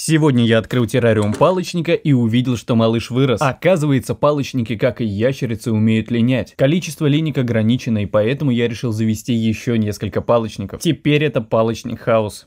Сегодня я открыл террариум палочника и увидел, что малыш вырос. Оказывается, палочники, как и ящерицы, умеют линять. Количество линейок ограничено, и поэтому я решил завести еще несколько палочников. Теперь это палочник хаос.